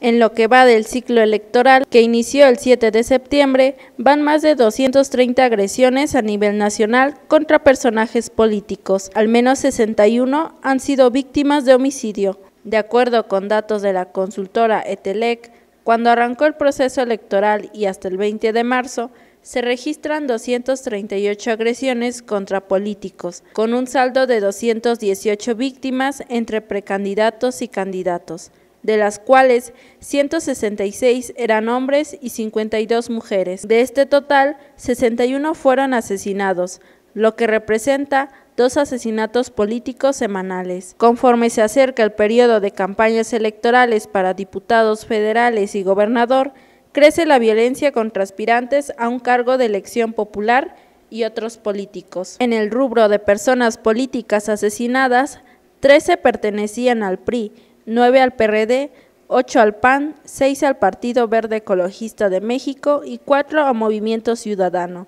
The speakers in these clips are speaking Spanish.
En lo que va del ciclo electoral, que inició el 7 de septiembre, van más de 230 agresiones a nivel nacional contra personajes políticos. Al menos 61 han sido víctimas de homicidio. De acuerdo con datos de la consultora Etelec, cuando arrancó el proceso electoral y hasta el 20 de marzo, se registran 238 agresiones contra políticos, con un saldo de 218 víctimas entre precandidatos y candidatos de las cuales 166 eran hombres y 52 mujeres. De este total, 61 fueron asesinados, lo que representa dos asesinatos políticos semanales. Conforme se acerca el periodo de campañas electorales para diputados federales y gobernador, crece la violencia contra aspirantes a un cargo de elección popular y otros políticos. En el rubro de personas políticas asesinadas, 13 pertenecían al PRI, 9 al PRD, 8 al PAN, 6 al Partido Verde Ecologista de México y 4 al Movimiento Ciudadano.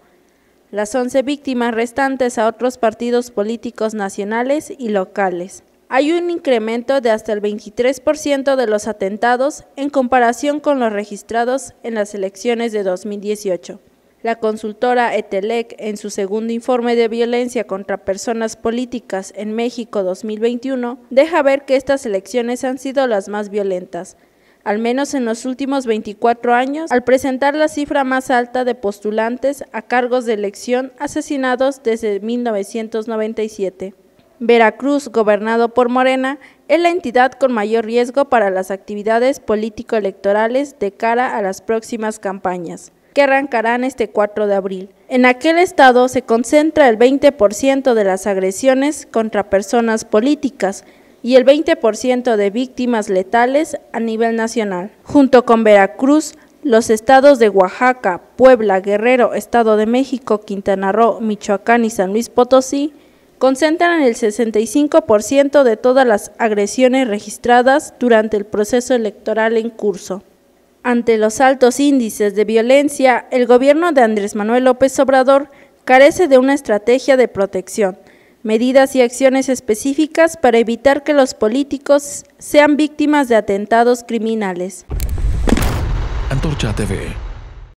Las 11 víctimas restantes a otros partidos políticos nacionales y locales. Hay un incremento de hasta el 23% de los atentados en comparación con los registrados en las elecciones de 2018. La consultora ETELEC, en su segundo informe de violencia contra personas políticas en México 2021, deja ver que estas elecciones han sido las más violentas, al menos en los últimos 24 años, al presentar la cifra más alta de postulantes a cargos de elección asesinados desde 1997. Veracruz, gobernado por Morena, es la entidad con mayor riesgo para las actividades político-electorales de cara a las próximas campañas arrancarán este 4 de abril. En aquel estado se concentra el 20% de las agresiones contra personas políticas y el 20% de víctimas letales a nivel nacional. Junto con Veracruz, los estados de Oaxaca, Puebla, Guerrero, Estado de México, Quintana Roo, Michoacán y San Luis Potosí concentran el 65% de todas las agresiones registradas durante el proceso electoral en curso. Ante los altos índices de violencia, el gobierno de Andrés Manuel López Obrador carece de una estrategia de protección, medidas y acciones específicas para evitar que los políticos sean víctimas de atentados criminales. Antorcha TV.